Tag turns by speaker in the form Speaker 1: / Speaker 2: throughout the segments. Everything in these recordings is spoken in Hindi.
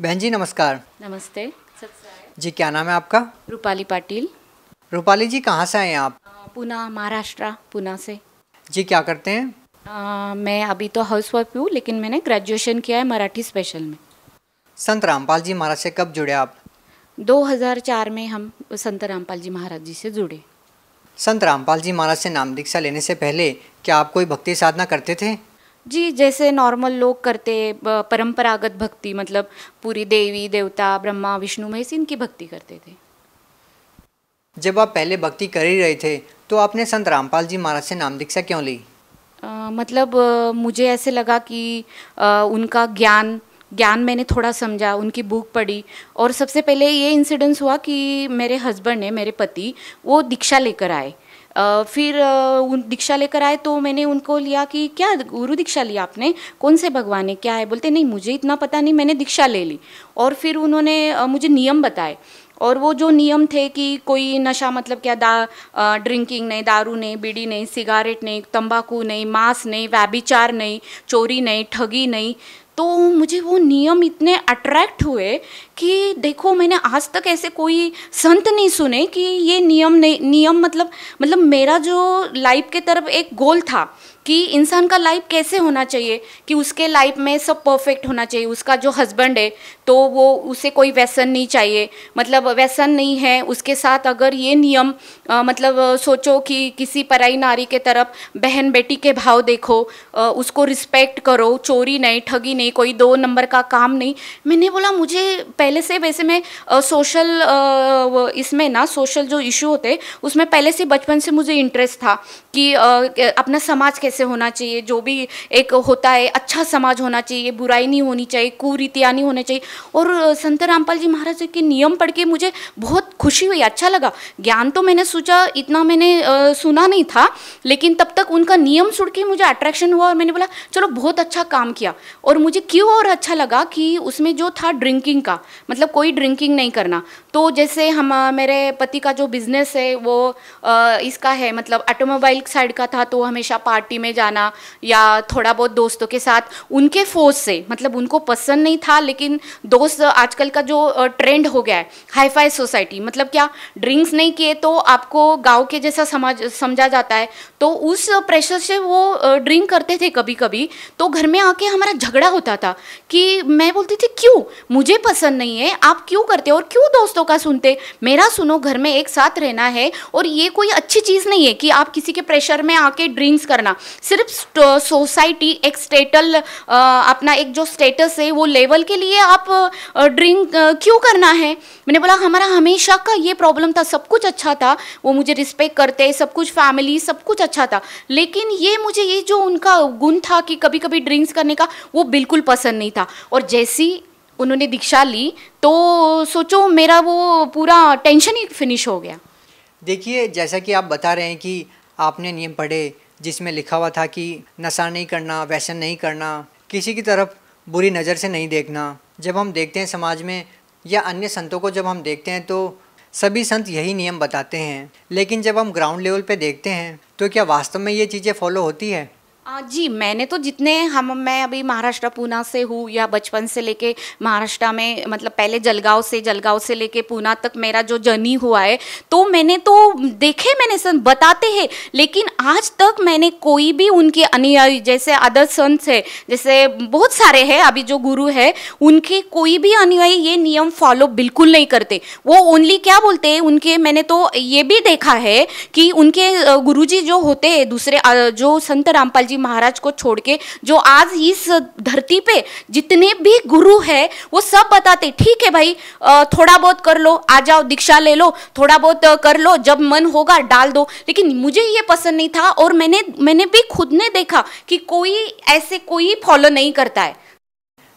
Speaker 1: बहन जी नमस्कार नमस्ते जी क्या नाम है आपका
Speaker 2: रूपाली पाटिल
Speaker 1: रूपाली जी कहाँ से आए हैं आप
Speaker 2: पुना महाराष्ट्र पुना से
Speaker 1: जी क्या करते हैं
Speaker 2: आ, मैं अभी तो हाउस वाइफ हूँ लेकिन मैंने ग्रेजुएशन किया है मराठी स्पेशल में
Speaker 1: संत रामपाल जी महाराज से कब जुड़े आप
Speaker 2: 2004 में हम संत रामपाल जी महाराज
Speaker 1: जी से जुड़े संत रामपाल जी महाराज से नाम दीक्षा लेने से पहले क्या आप कोई भक्ति साधना करते थे जी जैसे नॉर्मल लोग करते परंपरागत भक्ति मतलब
Speaker 2: पूरी देवी देवता ब्रह्मा विष्णु महेश इनकी भक्ति करते
Speaker 1: थे जब आप पहले भक्ति कर ही रहे थे तो आपने संत रामपाल जी महाराज से नाम दीक्षा क्यों ली
Speaker 2: आ, मतलब आ, मुझे ऐसे लगा कि आ, उनका ज्ञान ज्ञान मैंने थोड़ा समझा उनकी बुक पढ़ी और सबसे पहले ये इंसिडेंस हुआ कि मेरे हस्बैंड ने मेरे पति वो दीक्षा लेकर आए फिर उन दीक्षा लेकर आए तो मैंने उनको लिया कि क्या गुरु दीक्षा लिया आपने कौन से भगवान है क्या है बोलते नहीं मुझे इतना पता नहीं मैंने दीक्षा ले ली और फिर उन्होंने मुझे नियम बताए और वो जो नियम थे कि कोई नशा मतलब क्या दा ड्रिंकिंग नहीं दारू नहीं बीड़ी नहीं सिगारेट नहीं तंबाकू नहीं मांस नहीं व्याभिचार नहीं चोरी नहीं ठगी नहीं तो मुझे वो नियम इतने अट्रैक्ट हुए कि देखो मैंने आज तक ऐसे कोई संत नहीं सुने कि ये नियम नहीं नियम मतलब मतलब मेरा जो लाइफ के तरफ एक गोल था कि इंसान का लाइफ कैसे होना चाहिए कि उसके लाइफ में सब परफेक्ट होना चाहिए उसका जो हस्बैंड है तो वो उसे कोई व्यसन नहीं चाहिए मतलब व्यसन नहीं है उसके साथ अगर ये नियम आ, मतलब सोचो कि किसी पराई नारी के तरफ बहन बेटी के भाव देखो आ, उसको रिस्पेक्ट करो चोरी नहीं ठगी नहीं कोई दो नंबर का काम नहीं मैंने बोला मुझे पहले से वैसे मैं सोशल इसमें ना सोशल जो इशू होते उसमें पहले से बचपन से मुझे इंटरेस्ट था कि अपना समाज कैसे होना चाहिए जो भी एक होता है अच्छा समाज होना चाहिए बुराई नहीं होनी चाहिए कुरीतियाँ नहीं होनी चाहिए और संत रामपाल जी महाराज के नियम पढ़ के मुझे बहुत खुशी हुई अच्छा लगा ज्ञान तो मैंने सोचा इतना मैंने आ, सुना नहीं था लेकिन तब तक उनका नियम सुन के मुझे अट्रैक्शन हुआ और मैंने बोला चलो बहुत अच्छा काम किया और मुझे क्यों और अच्छा लगा कि उसमें जो था ड्रिंकिंग का मतलब कोई ड्रिंकिंग नहीं करना तो जैसे हम मेरे पति का जो बिज़नेस है वो इसका है मतलब ऑटोमोबाइल साइड का था तो हमेशा पार्टी में जाना या थोड़ा बहुत दोस्तों के साथ उनके फोर्स से मतलब उनको पसंद नहीं था लेकिन दोस्त आजकल का जो ट्रेंड हो गया है हाई फाई सोसाइटी मतलब क्या ड्रिंक्स नहीं किए तो आपको गाँव के जैसा समाज समझा जाता है तो उस प्रेशर से वो ड्रिंक करते थे कभी कभी तो घर में आके हमारा झगड़ा होता था कि मैं बोलती थी क्यों मुझे पसंद नहीं नहीं है आप क्यों करते और क्यों दोस्तों का सुनते मेरा सुनो घर में एक साथ रहना है और ये कोई अच्छी चीज़ नहीं है कि आप किसी के प्रेशर में आके ड्रिंक्स करना सिर्फ सोसाइटी एक स्टेटल अपना एक जो स्टेटस है वो लेवल के लिए आप ड्रिंक क्यों करना है मैंने बोला हमारा हमेशा का ये प्रॉब्लम था सब कुछ अच्छा था वो मुझे रिस्पेक्ट करते सब कुछ फैमिली सब कुछ अच्छा था लेकिन ये मुझे ये जो उनका गुण था कि कभी कभी ड्रिंक्स करने का वो बिल्कुल पसंद नहीं था और जैसी उन्होंने दीक्षा ली तो सोचो मेरा वो पूरा टेंशन ही फिनिश हो गया
Speaker 1: देखिए जैसा कि आप बता रहे हैं कि आपने नियम पढ़े जिसमें लिखा हुआ था कि नशा नहीं करना व्यसन नहीं करना किसी की तरफ बुरी नज़र से नहीं देखना जब हम देखते हैं समाज में या अन्य संतों को जब हम देखते हैं तो सभी संत यही नियम बताते हैं लेकिन जब हम ग्राउंड लेवल पे देखते हैं तो क्या वास्तव में ये चीज़ें फॉलो होती है
Speaker 2: आ, जी मैंने तो जितने हम मैं अभी महाराष्ट्र पूना से हूँ या बचपन से लेके महाराष्ट्र में मतलब पहले जलगांव से जलगांव से लेके पूना तक मेरा जो जर्नी हुआ है तो मैंने तो देखे मैंने सन बताते हैं लेकिन आज तक मैंने कोई भी उनके अनुयायी जैसे अदर संत है जैसे बहुत सारे हैं अभी जो गुरु है उनके कोई भी अनुयायी ये नियम फॉलो बिल्कुल नहीं करते वो ओनली क्या बोलते हैं उनके मैंने तो ये भी देखा है कि उनके गुरु जो होते हैं दूसरे जो संत रामपाल जी जी महाराज को छोड़ के जो आज इस धरती पे जितने भी गुरु है वो सब बताते ठीक है भाई थोड़ा बहुत कर लो आ जाओ दीक्षा ले लो थोड़ा बहुत कर लो जब मन होगा डाल दो लेकिन मुझे ये पसंद नहीं था और मैंने मैंने भी खुद ने देखा कि कोई ऐसे कोई फॉलो नहीं करता है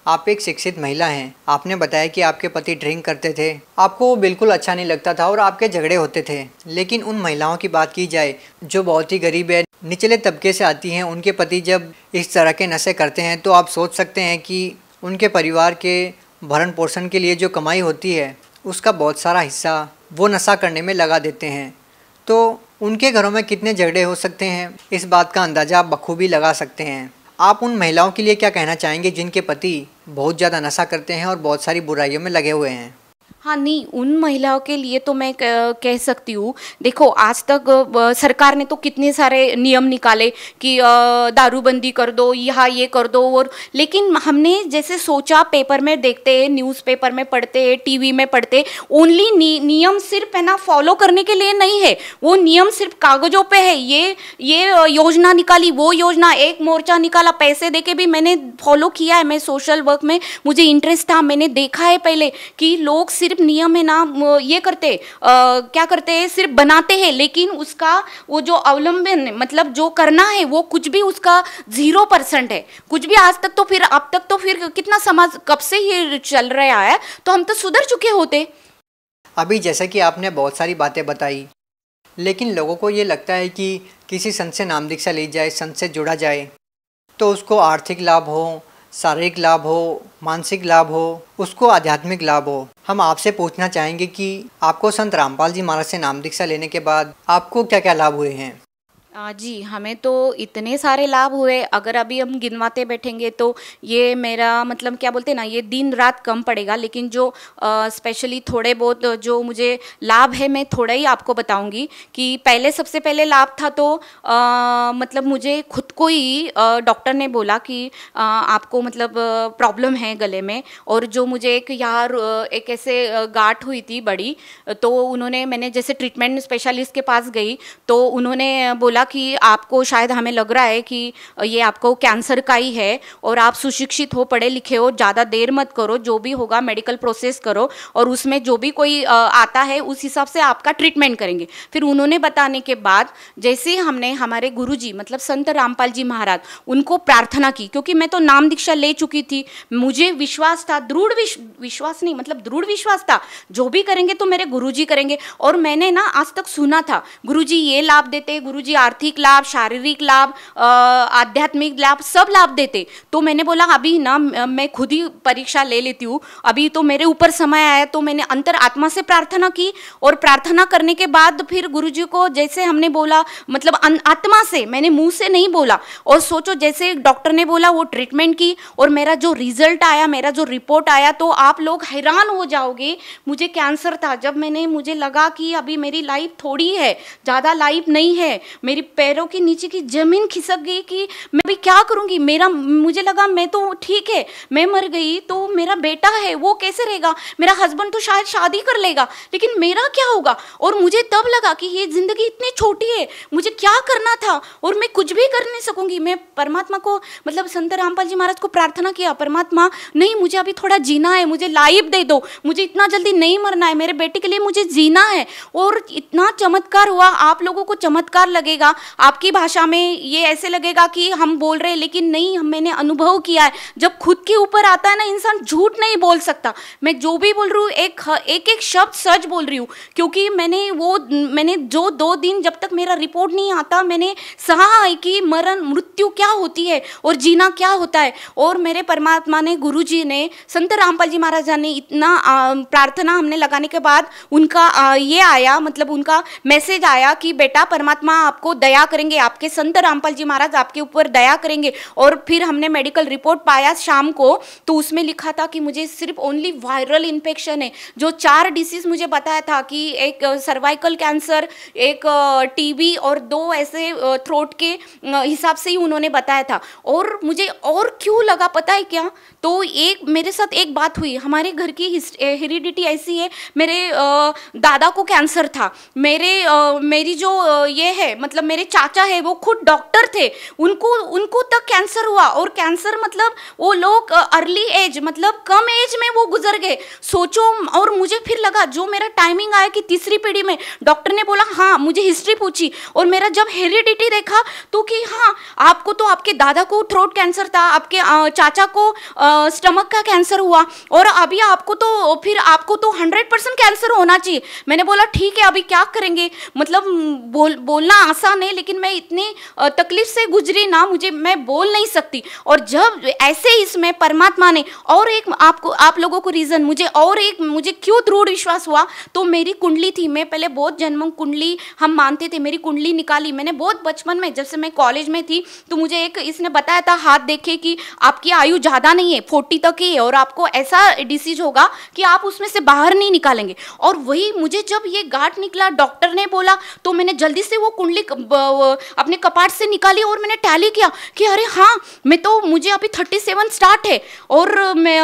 Speaker 1: आप एक शिक्षित महिला हैं आपने बताया कि आपके पति ड्रिंक करते थे आपको वो बिल्कुल अच्छा नहीं लगता था और आपके झगड़े होते थे लेकिन उन महिलाओं की बात की जाए जो बहुत ही गरीब है निचले तबके से आती हैं उनके पति जब इस तरह के नशे करते हैं तो आप सोच सकते हैं कि उनके परिवार के भरण पोषण के लिए जो कमाई होती है उसका बहुत सारा हिस्सा वो नशा करने में लगा देते हैं तो उनके घरों में कितने झगड़े हो सकते हैं इस बात का अंदाज़ा आप बखूबी लगा सकते हैं आप उन महिलाओं के लिए क्या कहना चाहेंगे जिनके पति बहुत ज़्यादा नशा करते हैं और बहुत सारी बुराइयों में लगे हुए हैं
Speaker 2: हाँ नहीं उन महिलाओं के लिए तो मैं कह सकती हूँ देखो आज तक सरकार ने तो कितने सारे नियम निकाले कि दारूबंदी कर दो यहाँ ये कर दो और लेकिन हमने जैसे सोचा पेपर में देखते हैं न्यूज़पेपर में पढ़ते हैं टीवी में पढ़ते ओनली नि, नियम सिर्फ है ना फॉलो करने के लिए नहीं है वो नियम सिर्फ कागजों पर है ये ये योजना निकाली वो योजना एक मोर्चा निकाला पैसे दे के भी मैंने फॉलो किया है मैं सोशल वर्क में मुझे इंटरेस्ट था मैंने देखा है पहले कि लोग सिर्फ सिर्फ नियम है ना ये करते आ, क्या करते हैं सिर्फ बनाते हैं लेकिन उसका वो जो अवलंबन मतलब जो करना है वो कुछ भी उसका जीरो परसेंट है कुछ भी आज तक तो फिर अब तक तो फिर कितना समाज कब से ही चल रहा
Speaker 1: है तो हम तो सुधर चुके होते अभी जैसे कि आपने बहुत सारी बातें बताई लेकिन लोगों को ये लगता है कि किसी संत से नाम दीक्षा ली जाए संत से जुड़ा जाए तो उसको आर्थिक लाभ हो शारीरिक लाभ हो मानसिक लाभ हो उसको आध्यात्मिक लाभ हो हम आपसे पूछना चाहेंगे कि आपको संत रामपाल जी महाराज से नाम दीक्षा लेने के बाद आपको क्या क्या लाभ हुए हैं
Speaker 2: जी हमें तो इतने सारे लाभ हुए अगर अभी हम गिनवाते बैठेंगे तो ये मेरा मतलब क्या बोलते हैं ना ये दिन रात कम पड़ेगा लेकिन जो स्पेशली थोड़े बहुत जो मुझे लाभ है मैं थोड़ा ही आपको बताऊंगी कि पहले सबसे पहले लाभ था तो आ, मतलब मुझे खुद को ही डॉक्टर ने बोला कि आ, आपको मतलब प्रॉब्लम है गले में और जो मुझे एक यार एक ऐसे गाठ हुई थी बड़ी तो उन्होंने मैंने जैसे ट्रीटमेंट स्पेशलिस्ट के पास गई तो उन्होंने बोला बोला कि आपको शायद हमें लग रहा है कि ये आपको कैंसर का ही है और आप सुशिक्षित हो पढ़े लिखे हो ज़्यादा देर मत करो जो भी होगा मेडिकल प्रोसेस करो और उसमें जो भी कोई आता है उस हिसाब से आपका ट्रीटमेंट करेंगे फिर उन्होंने बताने के बाद जैसे ही हमने हमारे गुरु जी मतलब संत रामपाल जी महाराज उनको प्रार्थना की क्योंकि मैं तो नाम दीक्षा ले चुकी थी मुझे विश्वास था दृढ़ विश्वास नहीं मतलब दृढ़ विश्वास था जो भी करेंगे तो मेरे गुरु जी करेंगे और मैंने ना आज तक सुना था गुरु जी ये लाभ देते गुरु जी आर्थिक लाभ शारीरिक लाभ आध्यात्मिक लाभ सब लाभ देते तो मैंने बोला अभी ना मैं खुद ही परीक्षा ले लेती हूँ अभी तो मेरे ऊपर समय आया तो मैंने अंतर आत्मा से प्रार्थना की और प्रार्थना करने के बाद फिर गुरु जी को जैसे हमने बोला मतलब अं, आत्मा से मैंने मुँह से नहीं बोला और सोचो जैसे डॉक्टर ने बोला वो ट्रीटमेंट की और मेरा जो रिजल्ट आया मेरा जो रिपोर्ट आया तो आप लोग हैरान हो जाओगे मुझे कैंसर था जब मैंने मुझे लगा कि अभी मेरी लाइफ थोड़ी है ज़्यादा लाइफ नहीं है मेरी मेरे पैरों के नीचे की ज़मीन खिसक गई कि मैं भी क्या करूँगी मेरा मुझे लगा मैं तो ठीक है मैं मर गई तो मेरा बेटा है वो कैसे रहेगा मेरा हस्बैंड तो शायद शादी कर लेगा लेकिन मेरा क्या होगा और मुझे तब लगा कि ये ज़िंदगी इतनी छोटी है मुझे क्या करना था और मैं कुछ भी कर नहीं सकूँगी मैं परमात्मा को मतलब संत रामपाल जी महाराज को प्रार्थना किया परमात्मा नहीं मुझे अभी थोड़ा जीना है मुझे लाइफ दे दो मुझे इतना जल्दी नहीं मरना है मेरे बेटे के लिए मुझे जीना है और इतना चमत्कार हुआ आप लोगों को चमत्कार लगेगा लगेगा आपकी भाषा में ये ऐसे लगेगा कि हम बोल रहे हैं लेकिन नहीं हम मैंने अनुभव किया है जब खुद के ऊपर आता है ना इंसान झूठ नहीं बोल सकता मैं जो भी बोल रही हूँ एक एक एक शब्द सच बोल रही हूँ क्योंकि मैंने वो मैंने जो दो दिन जब तक मेरा रिपोर्ट नहीं आता मैंने सहा है कि मरण मृत्यु क्या होती है और जीना क्या होता है और मेरे परमात्मा ने गुरु जी ने संत रामपाल जी महाराजा ने इतना प्रार्थना हमने लगाने के बाद उनका ये आया मतलब उनका मैसेज आया कि बेटा परमात्मा आपको दया करेंगे आपके संत रामपाल जी महाराज आपके ऊपर दया करेंगे और फिर हमने मेडिकल रिपोर्ट पाया शाम को तो उसमें लिखा था कि मुझे सिर्फ ओनली वायरल इन्फेक्शन है जो चार डिसीज मुझे बताया था कि एक सर्वाइकल कैंसर एक टीबी और दो ऐसे थ्रोट के हिसाब से ही उन्होंने बताया था और मुझे और क्यों लगा पता है क्या तो एक मेरे साथ एक बात हुई हमारे घर की हेरिडिटी ऐसी है मेरे दादा को कैंसर था मेरे मेरी जो ये है मतलब मेरे चाचा है वो खुद डॉक्टर थे उनको उनको तक कैंसर हुआ और कैंसर मतलब वो लोग अर्ली एज मतलब कम एज में वो गुजर गए सोचो और मुझे फिर लगा जो मेरा टाइमिंग आया कि तीसरी पीढ़ी में डॉक्टर ने बोला हाँ मुझे हिस्ट्री पूछी और मेरा जब हेरिडिटी देखा तो कि हाँ आपको तो आपके दादा को थ्रोट कैंसर था आपके चाचा को स्टमक का कैंसर हुआ और अभी आपको तो फिर आपको तो हंड्रेड परसेंट कैंसर होना चाहिए मैंने बोला ठीक है अभी क्या करेंगे मतलब बोल बोलना आसान नहीं लेकिन मैं इतनी तकलीफ से गुजरी ना मुझे मैं बोल नहीं सकती और जब ऐसे इसमें परमात्मा ने और एक आपको आप लोगों को रीज़न मुझे और एक मुझे क्यों दृढ़ विश्वास हुआ तो मेरी कुंडली थी मैं पहले बहुत जन्म कुंडली हम मानते थे मेरी कुंडली निकाली मैंने बहुत बचपन में जब से मैं कॉलेज में थी तो मुझे एक इसने बताया था हाथ देखे कि आपकी आयु ज़्यादा नहीं है फोर्टी तक ही है और आपको ऐसा डिसीज होगा कि आप उसमें से बाहर नहीं निकालेंगे और वही मुझे जब ये गाठ निकला डॉक्टर ने बोला तो मैंने जल्दी से वो कुंडली अपने कपाट से निकाली और मैंने टैली किया कि अरे हाँ मैं तो मुझे अभी थर्टी सेवन स्टार्ट है और मैं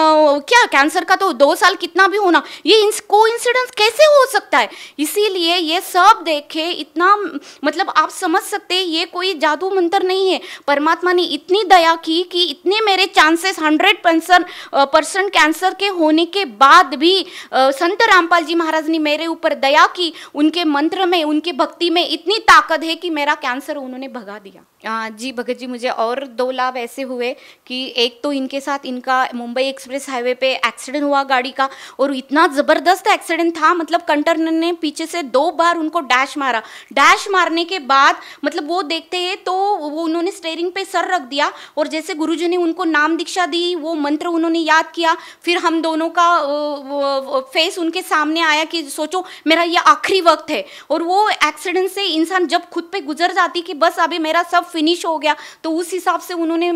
Speaker 2: क्या कैंसर का तो दो साल कितना भी होना ये को इंसिडेंस कैसे हो सकता है इसीलिए ये सब देखे इतना मतलब आप समझ सकते ये कोई जादू मंत्र नहीं है परमात्मा ने इतनी दया की कि इतने मेरे chances hundred percent percent cancer के होने के बाद भी संत रामपाल जी महाराज ने मेरे ऊपर दया की उनके मंत्र में उनके भक्ति में इतनी ताकत है कि कि मेरा कैंसर उन्होंने भगा दिया आ, जी भगत जी मुझे और दो लाभ ऐसे हुए कि एक तो इनके साथ इनका मुंबई एक्सप्रेस हाईवे पे एक्सीडेंट हुआ गाड़ी का और इतना ज़बरदस्त एक्सीडेंट था मतलब कंटरनर ने पीछे से दो बार उनको डैश मारा डैश मारने के बाद मतलब वो देखते हैं तो वो उन्होंने स्टेयरिंग पे सर रख दिया और जैसे गुरु ने उनको नाम दीक्षा दी वो मंत्र उन्होंने याद किया फिर हम दोनों का फेस उनके सामने आया कि सोचो मेरा ये आखिरी वक्त है और वो एक्सीडेंट से इंसान जब खुद पे गुजर जाती कि बस अभी मेरा सब फिनिश हो गया तो उस हिसाब से उन्होंने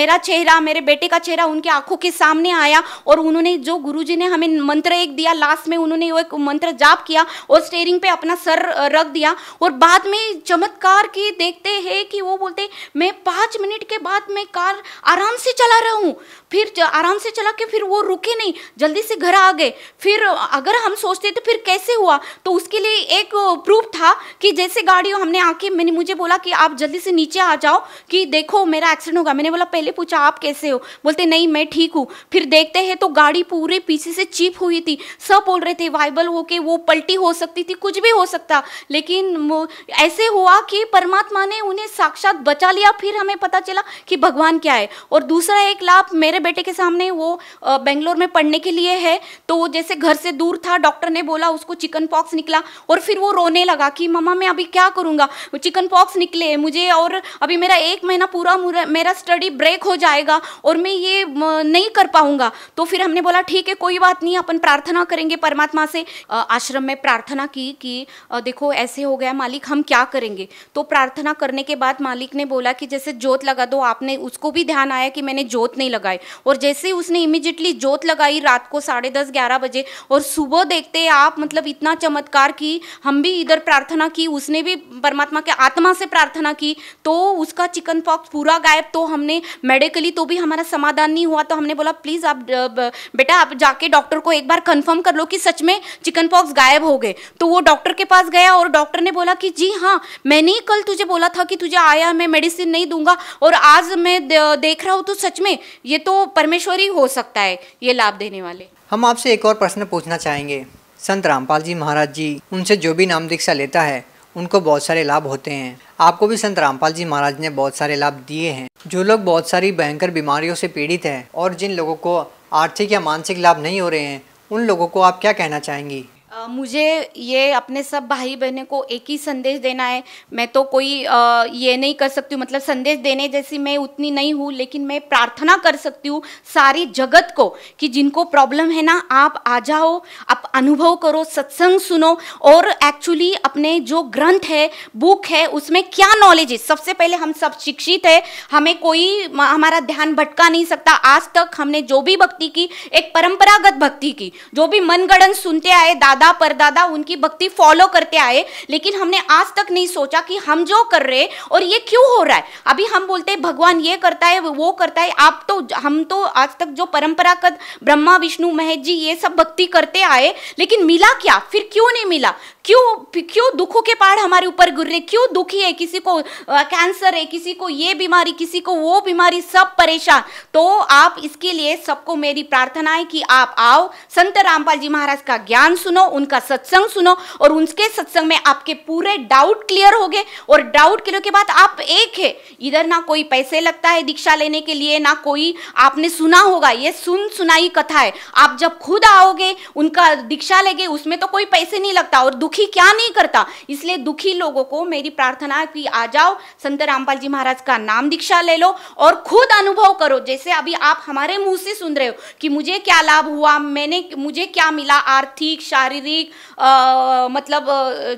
Speaker 2: मेरा चेहरा मेरे बेटे का चेहरा उनके आंखों के सामने आया और उन्होंने जो गुरुजी ने हमें मंत्र एक दिया लास्ट में उन्होंने वो एक मंत्र जाप किया और स्टेयरिंग पे अपना सर रख दिया और बाद में चमत्कार की देखते हैं कि वो बोलते मैं पाँच मिनट के बाद मैं कार आराम से चला रहा हूँ फिर आराम से चला के फिर वो रुके नहीं जल्दी से घर आ गए फिर अगर हम सोचते तो फिर कैसे हुआ तो उसके लिए एक प्रूफ था कि जैसे गाड़ियों हमने आके मैंने मुझे बोला कि आप जल्दी से नीचे आ जाओ कि देखो मेरा एक्सीडेंट होगा मैंने बोला पहले पूछा आप कैसे हो बोलते नहीं मैं ठीक हूँ फिर देखते हैं तो गाड़ी पूरे पीछे से चिप हुई थी सब बोल रहे थे वाइबल हो के वो पलटी हो सकती थी कुछ भी हो सकता लेकिन ऐसे हुआ कि परमात्मा ने उन्हें साक्षात बचा लिया फिर हमें पता चला कि भगवान क्या है और दूसरा एक लाभ मेरे बेटे के सामने वो बेंगलोर में पढ़ने के लिए है तो वो जैसे घर से दूर था डॉक्टर ने बोला उसको चिकन पॉक्स निकला और फिर वो रोने लगा कि मम्मा मैं अभी क्या करूँगा वो चिकन पॉक्स निकले मुझे और अभी मेरा एक महीना पूरा मेरा स्टडी ब्रेक हो जाएगा और मैं ये नहीं कर पाऊंगा तो फिर हमने बोला ठीक है कोई बात नहीं अपन प्रार्थना करेंगे परमात्मा से आश्रम में प्रार्थना की कि देखो ऐसे हो गया मालिक हम क्या करेंगे तो प्रार्थना करने के बाद मालिक ने बोला कि जैसे जोत लगा दो आपने उसको भी ध्यान आया कि मैंने जोत नहीं लगाई और जैसे ही उसने इमिजिएटली जोत लगाई रात को साढ़े दस ग्यारह बजे और सुबह देखते आप मतलब इतना चमत्कार की हम भी इधर प्रार्थना की उसने भी परमात्मा परमात्मा के आत्मा से प्रार्थना की तो उसका चिकन पॉक्स पूरा गायब तो हमने मेडिकली तो भी हमारा समाधान नहीं हुआ तो हमने बोला प्लीज़ आप बेटा आप जाके डॉक्टर को एक बार कंफर्म कर लो कि सच में चिकन पॉक्स गायब हो गए तो वो डॉक्टर के पास गया और डॉक्टर ने बोला कि जी हाँ मैंने ही कल तुझे बोला था कि तुझे आया मैं मेडिसिन नहीं दूंगा और आज मैं देख रहा हूँ तो सच में ये तो परमेश्वर ही हो सकता है ये लाभ देने वाले
Speaker 1: हम आपसे एक और प्रश्न पूछना चाहेंगे संत रामपाल जी महाराज जी उनसे जो भी नाम दीक्षा लेता है उनको बहुत सारे लाभ होते हैं आपको भी संत रामपाल जी महाराज ने बहुत सारे लाभ दिए हैं जो लोग बहुत सारी भयंकर बीमारियों से पीड़ित हैं और जिन लोगों को आर्थिक या मानसिक लाभ नहीं हो रहे हैं उन लोगों को आप क्या कहना चाहेंगी
Speaker 2: मुझे ये अपने सब भाई बहनों को एक ही संदेश देना है मैं तो कोई आ, ये नहीं कर सकती हूँ मतलब संदेश देने जैसी मैं उतनी नहीं हूँ लेकिन मैं प्रार्थना कर सकती हूँ सारी जगत को कि जिनको प्रॉब्लम है ना आप आ जाओ आप अनुभव करो सत्संग सुनो और एक्चुअली अपने जो ग्रंथ है बुक है उसमें क्या नॉलेज है सबसे पहले हम सब शिक्षित है हमें कोई हमारा ध्यान भटका नहीं सकता आज तक हमने जो भी भक्ति की एक परंपरागत भक्ति की जो भी मनगणन सुनते आए दादा दादा परदादा उनकी भक्ति फॉलो करते आए लेकिन हमने आज तक नहीं सोचा कि हम जो कर रहे और ये क्यों हो रहा है अभी हम बोलते हैं भगवान ये करता है वो करता है आप तो हम तो आज तक जो परंपरागत ब्रह्मा विष्णु महेश जी ये सब भक्ति करते आए लेकिन मिला क्या फिर क्यों नहीं मिला क्यों क्यों दुखों के पहाड़ हमारे ऊपर गिर रहे क्यों दुखी है किसी को कैंसर है किसी को ये बीमारी किसी को वो बीमारी सब परेशान तो आप इसके लिए सबको मेरी प्रार्थना है कि आप आओ संत रामपाल जी महाराज का ज्ञान सुनो उनका सत्संग सुनो और उनके सत्संग में आपके पूरे डाउट क्लियर हो गए और डाउट क्लियर के बाद आप एक है इधर ना कोई पैसे लगता है दीक्षा लेने के लिए ना कोई आपने सुना होगा ये सुन सुनाई कथा है आप जब खुद आओगे उनका दीक्षा लेंगे उसमें तो कोई पैसे नहीं लगता और दुख दुखी क्या नहीं करता इसलिए दुखी लोगों को मेरी प्रार्थना है कि आ जाओ संत रामपाल जी महाराज का नाम दीक्षा ले लो और खुद अनुभव करो जैसे अभी आप हमारे मुंह से सुन रहे हो कि मुझे क्या लाभ हुआ मैंने मुझे क्या मिला आर्थिक शारीरिक मतलब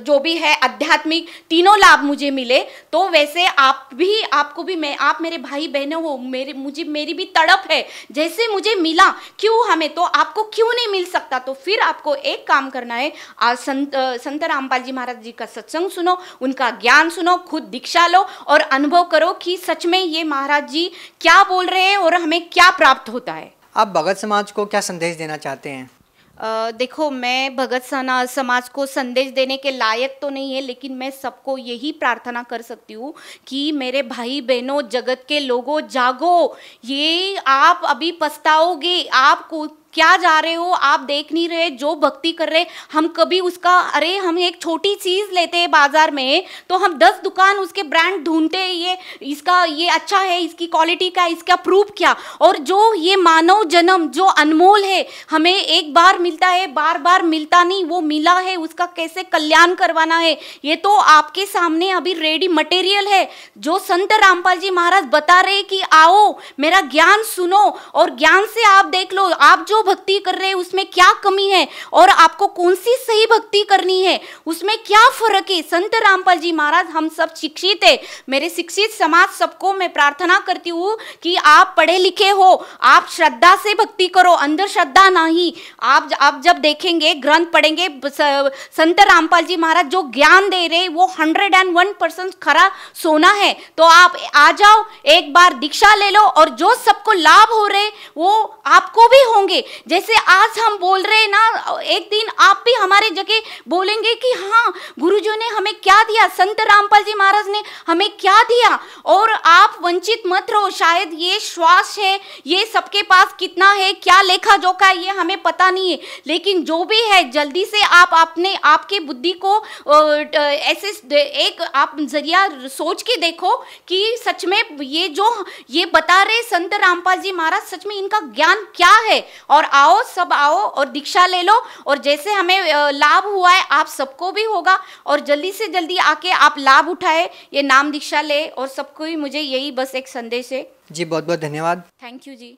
Speaker 2: जो भी है आध्यात्मिक तीनों लाभ मुझे मिले तो वैसे आप भी आपको भी मैं आप मेरे भाई बहनों हो मेरे मुझे मेरी भी तड़प है जैसे मुझे मिला क्यों हमें तो आपको क्यों नहीं मिल सकता तो फिर आपको एक काम करना है संत संत रामपाल जी महाराज जी का सत्संग सुनो उनका ज्ञान सुनो खुद दीक्षा लो और अनुभव करो कि सच में ये महाराज जी क्या बोल रहे हैं और हमें क्या प्राप्त होता है
Speaker 1: आप भगत समाज को क्या संदेश देना चाहते हैं
Speaker 2: आ, देखो मैं भगत समाज को संदेश देने के लायक तो नहीं है लेकिन मैं सबको यही प्रार्थना कर सकती हूँ कि मेरे भाई बहनों जगत के लोगों जागो ये आप अभी पछताओगे आपको क्या जा रहे हो आप देख नहीं रहे जो भक्ति कर रहे हम कभी उसका अरे हम एक छोटी चीज़ लेते हैं बाज़ार में तो हम दस दुकान उसके ब्रांड ढूंढते हैं ये इसका ये अच्छा है इसकी क्वालिटी का इसका प्रूफ क्या और जो ये मानव जन्म जो अनमोल है हमें एक बार मिलता है बार बार मिलता नहीं वो मिला है उसका कैसे कल्याण करवाना है ये तो आपके सामने अभी रेडी मटेरियल है जो संत रामपाल जी महाराज बता रहे कि आओ मेरा ज्ञान सुनो और ज्ञान से आप देख लो आप जो भक्ति कर रहे हैं उसमें क्या कमी है और आपको कौन सी सही भक्ति करनी है उसमें क्या फर्क है संत रामपाल जी महाराज हम सब शिक्षित है मेरे शिक्षित समाज सबको मैं प्रार्थना करती हूँ कि आप पढ़े लिखे हो आप श्रद्धा से भक्ति करो अंधश्रद्धा नहीं आप आप जब देखेंगे ग्रंथ पढ़ेंगे संत रामपाल जी महाराज जो ज्ञान दे रहे वो हंड्रेड एंड वन परसेंट खरा सोना है तो आप आ जाओ एक बार दीक्षा ले लो और जो सबको लाभ हो रहे वो आपको भी होंगे जैसे आज हम बोल रहे हैं ना एक दिन आप भी हमारे जगह बोलेंगे कि हाँ गुरुजों ने हमें क्या दिया संत रामपाल जी महाराज ने हमें क्या दिया और आप वंचित मत रहो शायद ये श्वास है ये सबके पास कितना है क्या लेखा जोखा है ये हमें पता नहीं है लेकिन जो भी है जल्दी से आप अपने आपके बुद्धि को ऐसे एक आप जरिया सोच के देखो कि सच में ये जो ये बता रहे संत रामपाल जी महाराज सच में इनका ज्ञान क्या है और आओ सब आओ और दीक्षा ले लो और जैसे हमें लाभ हुआ है आप सबको भी होगा और जल्दी से जल्दी आके आप लाभ उठाए ये नाम दीक्षा ले और सबको ही मुझे यही बस एक संदेश है
Speaker 1: जी बहुत बहुत धन्यवाद
Speaker 2: थैंक यू जी